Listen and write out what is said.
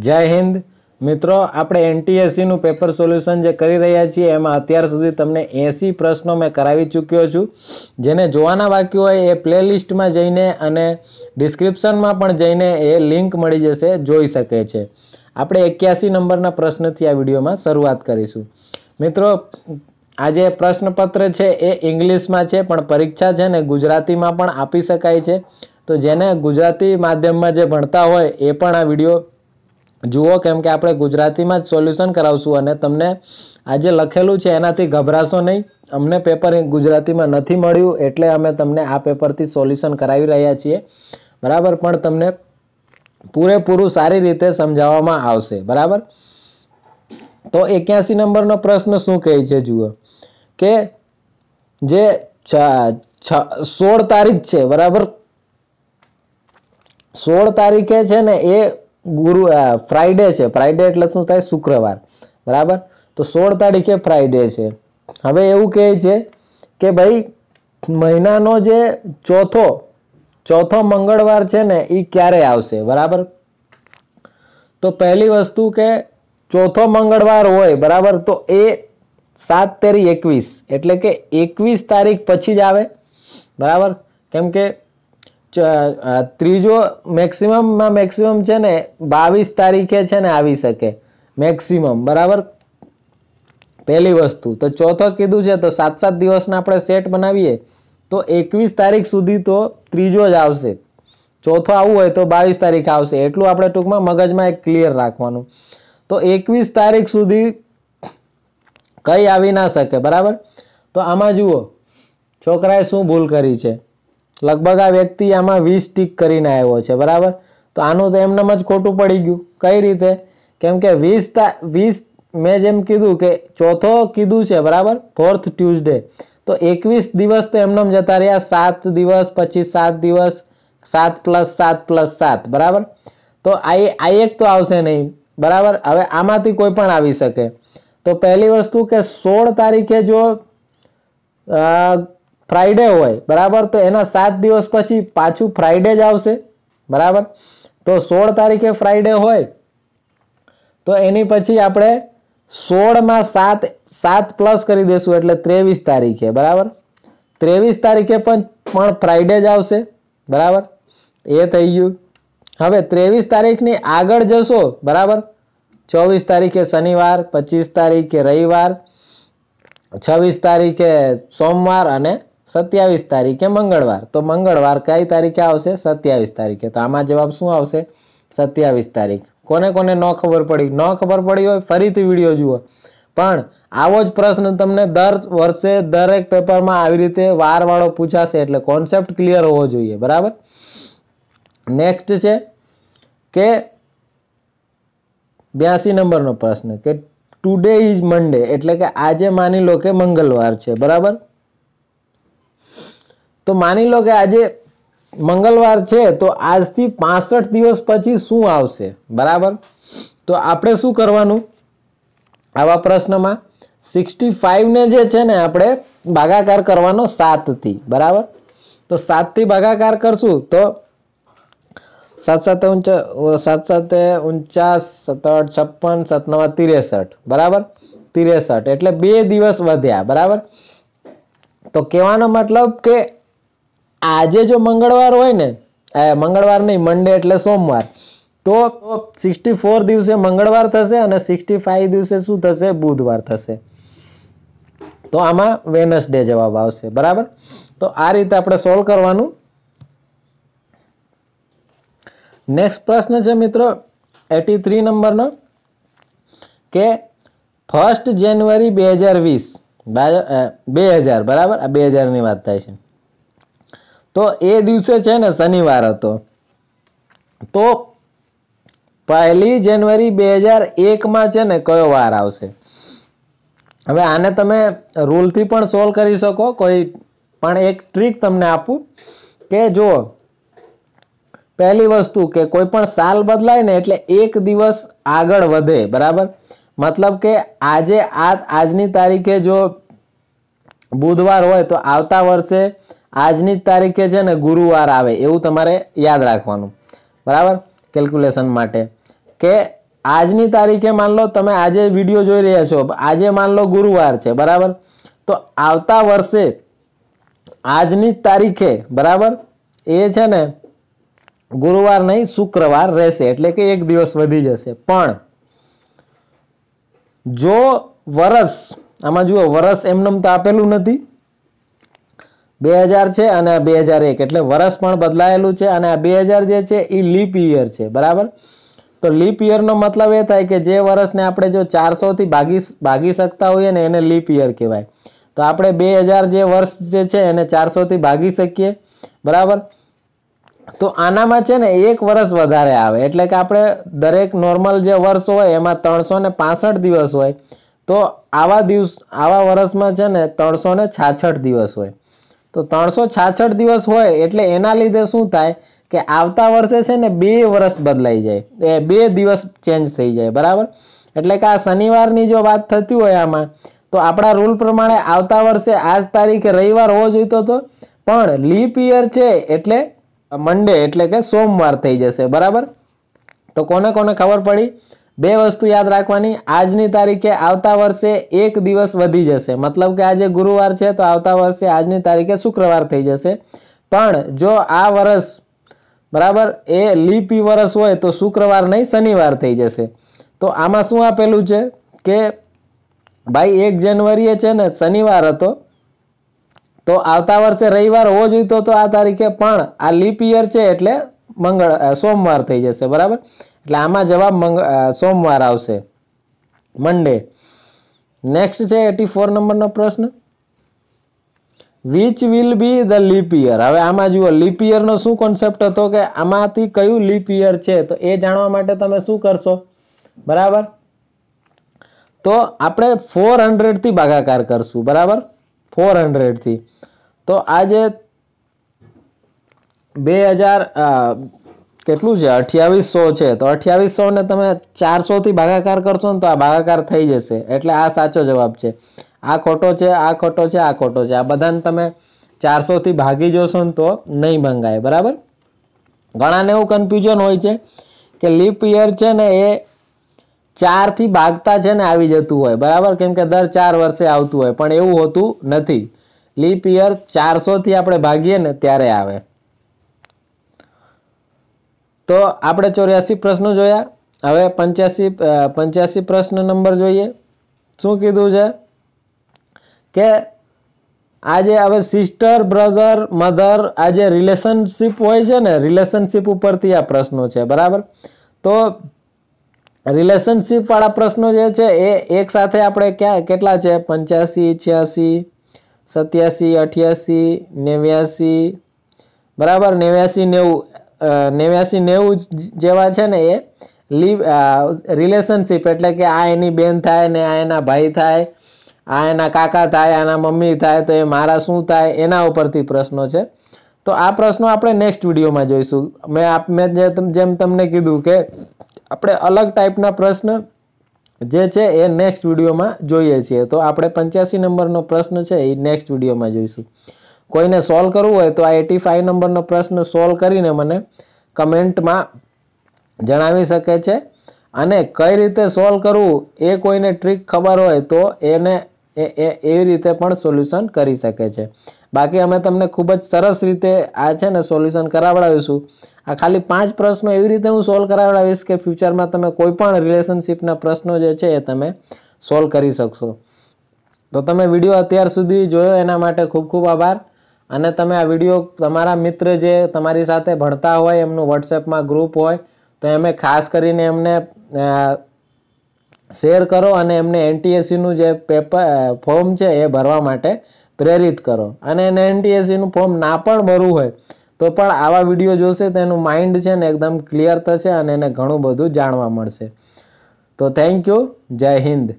જય હિન્દ મિત્રો આપણે એનટીએસસીનું પેપર સોલ્યુશન જે કરી રહ્યા છીએ એમાં અત્યાર સુધી તમને એંસી પ્રશ્નો મેં કરાવી ચૂક્યો છું જેને જોવાના બાકી હોય એ પ્લેલિસ્ટમાં જઈને અને ડિસ્ક્રિપ્શનમાં પણ જઈને એ લિંક મળી જશે જોઈ શકે છે આપણે એક્યાસી નંબરના પ્રશ્નથી આ વિડીયોમાં શરૂઆત કરીશું મિત્રો આજે પ્રશ્નપત્ર છે એ ઇંગ્લિશમાં છે પણ પરીક્ષા છે ને ગુજરાતીમાં પણ આપી શકાય છે તો જેને ગુજરાતી માધ્યમમાં જે ભણતા હોય એ પણ આ વિડીયો જુઓ કેમ કે આપણે ગુજરાતીમાં જ સોલ્યુશન કરાવશું અને તમને આ જે લખેલું છે એનાથી ગભરાશો નહીં અમને પેપર ગુજરાતીમાં નથી મળ્યું એટલે અમે તમને આ પેપરથી સોલ્યુશન કરાવી રહ્યા છીએ બરાબર પણ તમને પૂરેપૂરું સારી રીતે સમજાવવામાં આવશે બરાબર તો એક્યાસી નંબરનો પ્રશ્ન શું કહે છે જુઓ કે જે સોળ તારીખ છે બરાબર સોળ તારીખે છે ને એ ગુરુ ફ્રાઈડે છે ફ્રાઈડે એટલે શું થાય શુક્રવાર બરાબર તો સોળ તારીખે ફ્રાઈડે છે હવે એવું કહે છે કે ભાઈ મહિનાનો જે ચોથો ચોથો મંગળવાર છે ને એ ક્યારે આવશે બરાબર તો પહેલી વસ્તુ કે ચોથો મંગળવાર હોય બરાબર તો એ સાત તેરી એકવીસ એટલે કે એકવીસ તારીખ પછી જ આવે બરાબર કેમ કે ત્રીજો મેક્સિમમમાં મેક્સિમમ છે ને બાવીસ તારીખે છે ને આવી શકે મેક્સિમમ બરાબર પહેલી વસ્તુ તો ચોથો કીધું છે તો સાત સાત દિવસના આપણે સેટ બનાવીએ તો એકવીસ તારીખ સુધી તો ત્રીજો જ આવશે ચોથો આવવું હોય તો બાવીસ તારીખ આવશે એટલું આપણે ટૂંકમાં મગજમાં એક ક્લિયર રાખવાનું તો એકવીસ તારીખ સુધી કંઈ આવી ના શકે બરાબર તો આમાં જુઓ છોકરાએ શું ભૂલ કરી છે લગભગ આ વ્યક્તિ આમાં વીસ ટીક કરીને આવ્યો છે બરાબર તો આનું તો એમનેમ જ ખોટું પડી ગયું કઈ રીતે કેમ કે વીસ તા વીસ મેં જેમ કીધું કે ચોથો કીધું છે બરાબર ફોર્થ ટ્યુઝડે તો એકવીસ દિવસ તો એમનેમ જતા રહ્યા સાત દિવસ પછી સાત દિવસ સાત પ્લસ સાત પ્લસ સાત બરાબર તો આ આ એક તો આવશે નહીં બરાબર હવે આમાંથી કોઈ પણ આવી શકે તો પહેલી વસ્તુ કે સોળ તારીખે જો ફ્રાઈડે હોય બરાબર તો એના સાત દિવસ પછી પાછું ફ્રાઈડે જ આવશે બરાબર તો સોળ તારીખે ફ્રાઈડે હોય તો એની પછી આપણે સોળમાં સાત સાત પ્લસ કરી દઈશું એટલે ત્રેવીસ તારીખે બરાબર ત્રેવીસ તારીખે પણ પણ ફ્રાઈડે જ આવશે બરાબર એ થઈ ગયું હવે ત્રેવીસ તારીખની આગળ જશો બરાબર ચોવીસ તારીખે શનિવાર પચીસ તારીખે રવિવાર છવ્વીસ તારીખે સોમવાર અને સત્યાવીસ તારીખે મંગળવાર તો મંગળવાર કઈ તારીખે આવશે સત્યાવીસ તારીખે તો આમાં જવાબ શું આવશે સત્યાવીસ તારીખ કોને કોને ન ખબર પડી ન ખબર પડી હોય ફરીથી વિડીયો જુઓ પણ આવો જ પ્રશ્ન તમને દર વર્ષે દરેક પેપરમાં આવી રીતે વારવાળો પૂછાશે એટલે કોન્સેપ્ટ ક્લિયર હોવો જોઈએ બરાબર નેક્સ્ટ છે કે બ્યાસી નંબરનો પ્રશ્ન કે ટુડે ઇઝ મંડે એટલે કે આજે માની લો કે મંગળવાર છે બરાબર તો માની લો કે આજે મંગળવાર છે તો આજથી પાસઠ દિવસ પછી શું આવશે બરાબર તો આપણે શું કરવાનું આવા પ્રશ્નમાં સિક્સટી ફાઇવને જે છે ને આપણે ભાગાકાર કરવાનો સાતથી બરાબર તો સાતથી ભાગાકાર કરશું તો સાત સાતે ઊંચા સાત સાતે ઊંચાસ સત્તર છપ્પન સત્તાવન ત્રેસઠ બરાબર ત્રેસઠ એટલે બે દિવસ વધ્યા બરાબર તો કહેવાનો મતલબ કે આજે જો મંગળવાર હોય ને મંગળવાર નહીં મંડે એટલે સોમવાર તો સિક્સટી ફોર દિવસે મંગળવાર થશે અને સિક્સટી ફાઇવ દિવસે શું થશે બુધવાર થશે તો આમાં વેનસડે જવાબ આવશે બરાબર તો આ રીતે આપણે સોલ્વ કરવાનું નેક્સ્ટ પ્રશ્ન છે મિત્રો એટી થ્રી નંબરનો કે ફર્સ્ટ જાન્યુઆરી બે હજાર વીસ બે હજાર બરાબર આ બે હજારની વાત થાય છે તો એ દિવસે છે ને શનિવાર હતો તો પહેલી જાન્યુઆરી બે હજાર એકમાં છે ને કયો વાર આવશે હવે આને તમે રૂલથી પણ સોલ્વ કરી શકો કોઈ પણ એક ટ્રીક તમને આપું કે જો પહેલી વસ્તુ કે કોઈ પણ સાલ બદલાય ને એટલે એક દિવસ આગળ વધે બરાબર મતલબ કે આજે આ આજની તારીખે જો બુધવાર હોય તો આવતા વર્ષે આજની જ તારીખે છે ને ગુરુવાર આવે એવું તમારે યાદ રાખવાનું બરાબર કેલ્ક્યુલેશન માટે કે આજની તારીખે માન લો તમે આજે વિડીયો જોઈ રહ્યા છો આજે માન લો ગુરુવાર છે બરાબર તો આવતા વર્ષે આજની જ તારીખે બરાબર એ છે ને ગુરુવાર નહીં શુક્રવાર રહેશે એટલે કે એક દિવસ વધી જશે પણ જો વરસ આમાં જુઓ વરસ એમનેમ તો આપેલું નથી બે હજાર છે અને આ બે હજાર એક એટલે વર્ષ પણ બદલાયેલું છે અને આ બે હજાર જે છે એ લીપ યર છે બરાબર તો લીપ યરનો મતલબ એ થાય કે જે વર્ષને આપણે જો ચારસોથી ભાગી ભાગી શકતા હોઈએ ને એને લીપ ઇયર કહેવાય તો આપણે બે હજાર જે વર્ષ જે છે એને ચારસોથી ભાગી શકીએ બરાબર તો આનામાં છે ને એક વર્ષ વધારે આવે એટલે કે આપણે દરેક નોર્મલ જે વર્ષ હોય એમાં ત્રણસો ને પાસઠ દિવસ હોય તો આવા દિવસ આવા વર્ષમાં છે ને ત્રણસો ને છાછઠ દિવસ હોય તો ત્રણસો છાછઠ દિવસ હોય એટલે એના લીધે શું થાય કે આવતા વર્ષે છે ને બે વર્ષ બદલાઈ જાય એ બે દિવસ ચેન્જ થઈ જાય બરાબર એટલે કે આ શનિવારની જો વાત થતી હોય આમાં તો આપણા રૂલ પ્રમાણે આવતા વર્ષે આજ તારીખે રવિવાર હોવો જોઈતો હતો પણ લીપ ઇયર છે એટલે મંડે એટલે કે સોમવાર થઈ જશે બરાબર તો કોને કોને ખબર પડી બે વસ્તુ યાદ રાખવાની આજની તારીખે આવતા વર્ષે એક દિવસ વધી જશે મતલબ કે આજે ગુરુવાર છે તો આવતા વર્ષે આજની તારીખે શુક્રવાર થઈ જશે પણ જો આ વર્ષ બરાબર એ લીપી વર્ષ હોય તો શુક્રવાર નહીં શનિવાર થઈ જશે તો આમાં શું આપેલું છે કે ભાઈ એક જાન્યુઆરીએ છે ને શનિવાર હતો તો આવતા વર્ષે રવિવાર હોવો જોઈતો તો આ તારીખે પણ આ લીપ યર છે એટલે મંગળ સોમવાર થઈ જશે બરાબર એટલે આમાં જવાબ મંગ સોમવાર આવશે મંડે નેક્સ્ટ છે એટી ફોર નંબરનો પ્રશ્ન which will be the leap year હવે આમાં જુઓ લિપિયરનો શું કોન્સેપ્ટ હતો કે આમાંથી કયું લિપિયર છે તો એ જાણવા માટે તમે શું કરશો બરાબર તો આપણે ફોર હંડ્રેડથી ભાગાકાર કરશું બરાબર ફોર હંડ્રેડથી તો આજે બે હજાર કેટલું છે અઠ્યાવીસો છે તો ને તમે ચારસોથી ભાગાકાર કરશો ને તો આ ભાગાકાર થઈ જશે એટલે આ સાચો જવાબ છે આ ખોટો છે આ ખોટો છે આ ખોટો છે આ બધાને તમે ચારસોથી ભાગી જોશો ને તો નહીં ભંગાય બરાબર ઘણાને એવું કન્ફ્યુઝન હોય છે કે લીપ યર છે ને એ ચારથી ભાગતા છે ને આવી જતું હોય બરાબર કેમ કે દર ચાર વર્ષે આવતું હોય પણ એવું હોતું નથી લીપ યર ચારસોથી આપણે ભાગીએ ને ત્યારે આવે તો આપણે ચોર્યાસી પ્રશ્નો જોયા હવે પંચ્યાસી પંચ્યાસી પ્રશ્ન નંબર જોઈએ શું કીધું છે કે આજે હવે સિસ્ટર બ્રધર મધર આ જે રિલેશનશીપ હોય છે ને રિલેશનશીપ ઉપરથી આ પ્રશ્નો છે બરાબર તો રિલેશનશીપવાળા પ્રશ્નો જે છે એ એક સાથે આપણે ક્યાં કેટલા છે પંચ્યાસી છ્યાસી સત્યાસી અઠ્યાસી નેવ્યાસી બરાબર નેવ્યાસી નેવું નેવ્યાસી નેવું જેવા છે ને એ લીવ રિલેશનશીપ એટલે કે આ એની બેન થાય ને આ એના ભાઈ થાય આ એના કાકા થાય આના મમ્મી થાય તો એ મારા શું થાય એના ઉપરથી પ્રશ્નો છે તો આ પ્રશ્નો આપણે નેક્સ્ટ વિડીયોમાં જોઈશું મેં આપ મેં જેમ તમને કીધું કે આપણે અલગ ટાઈપના પ્રશ્ન જે છે એ નેક્સ્ટ વિડીયોમાં જોઈએ છીએ તો આપણે પંચ્યાસી નંબરનો પ્રશ્ન છે એ નેક્સ્ટ વિડીયોમાં જોઈશું કોઈને સોલ્વ કરવું હોય તો આ એટી ફાઇવ નંબરનો પ્રશ્ન સોલ્વ કરીને મને કમેન્ટમાં જણાવી શકે છે અને કઈ રીતે સોલ્વ કરવું એ કોઈને ટ્રીક ખબર હોય તો એને એ એવી રીતે પણ સોલ્યુશન કરી શકે છે બાકી અમે તમને ખૂબ જ સરસ રીતે આ છે ને સોલ્યુશન કરાવડાવીશું આ ખાલી પાંચ પ્રશ્નો એવી રીતે હું સોલ્વ કરાવડાવીશ કે ફ્યુચરમાં તમે કોઈપણ પણ રિલેશનશિપના પ્રશ્નો જે છે એ તમે સોલ્વ કરી શકશો તો તમે વિડીયો અત્યાર સુધી જોયો એના માટે ખૂબ ખૂબ આભાર અને તમે આ વિડીયો તમારા મિત્ર જે તમારી સાથે ભણતા હોય એમનું વોટ્સએપમાં ગ્રુપ હોય તો એમે ખાસ કરીને એમને શેર કરો અને એમને એનટીએસસીનું જે પેપર ફોર્મ છે એ ભરવા માટે પ્રેરિત કરો અને એને એનટીએસસીનું ફોર્મ ના પણ ભરવું હોય તો પણ આવા વિડીયો જોશે તો એનું માઇન્ડ છે ને એકદમ ક્લિયર થશે અને એને ઘણું બધું જાણવા મળશે તો થેન્ક યુ જય હિન્દ